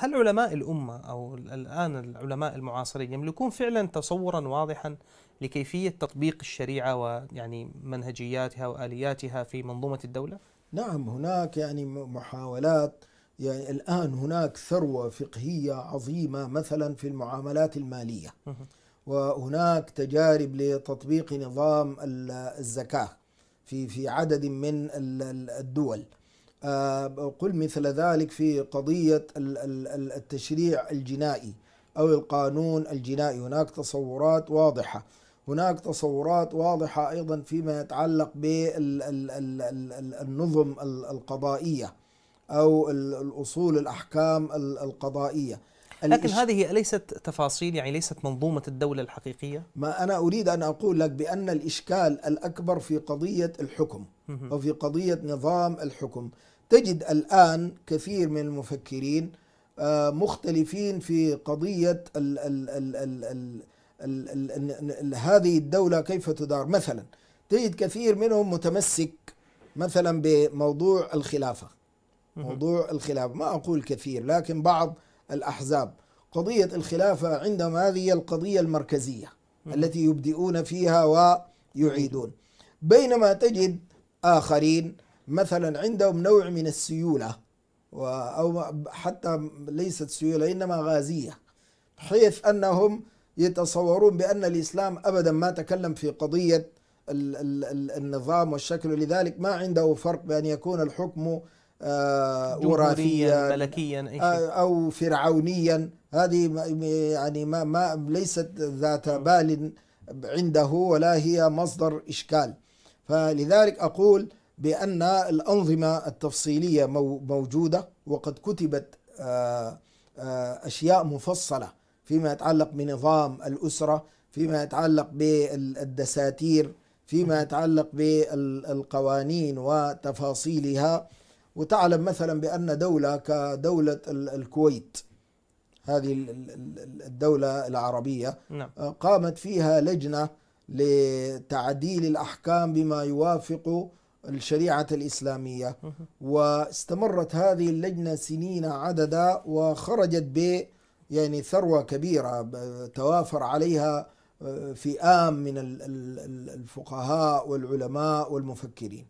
هل علماء الأمة أو الآن العلماء المعاصرين يملكون فعلا تصورا واضحا لكيفية تطبيق الشريعة ويعني منهجياتها وآلياتها في منظومة الدولة؟ نعم هناك يعني محاولات يعني الآن هناك ثروة فقهية عظيمة مثلا في المعاملات المالية وهناك تجارب لتطبيق نظام الزكاة في في عدد من الدول آه، قل مثل ذلك في قضية التشريع الجنائي أو القانون الجنائي هناك تصورات واضحة هناك تصورات واضحة أيضا فيما يتعلق بالنظم القضائية أو الأصول الأحكام القضائية لكن هذه ليست تفاصيل يعني ليست منظومة الدولة الحقيقية؟ ما أنا أريد أن أقول لك بأن الإشكال الأكبر في قضية الحكم وفي قضية نظام الحكم تجد الآن كثير من المفكرين مختلفين في قضية ال ال ال ال ال ال ال ال هذه الدولة كيف تدار مثلا تجد كثير منهم متمسك مثلا بموضوع الخلافة موضوع الخلافة ما أقول كثير لكن بعض الأحزاب قضية الخلافة عندهم هذه القضية المركزية التي يبدئون فيها ويعيدون بينما تجد آخرين مثلا عندهم نوع من السيولة أو حتى ليست سيولة إنما غازية حيث أنهم يتصورون بأن الإسلام أبدا ما تكلم في قضية النظام والشكل لذلك ما عنده فرق بأن يكون الحكم آه، وراثيا ملكيا آه، او فرعونيا هذه يعني ما, ما ليست ذات بال عنده ولا هي مصدر اشكال فلذلك اقول بان الانظمه التفصيليه موجوده وقد كتبت آه، اشياء مفصله فيما يتعلق بنظام الاسره فيما يتعلق بالدساتير فيما يتعلق بالقوانين وتفاصيلها وتعلم مثلا بأن دولة كدولة الكويت هذه الدولة العربية نعم. آه، قامت فيها لجنة لتعديل الأحكام بما يوافق الشريعة الإسلامية واستمرت هذه اللجنة سنين عددا وخرجت ب يعني ثروة كبيرة توافر عليها آه، فئام من الفقهاء والعلماء والمفكرين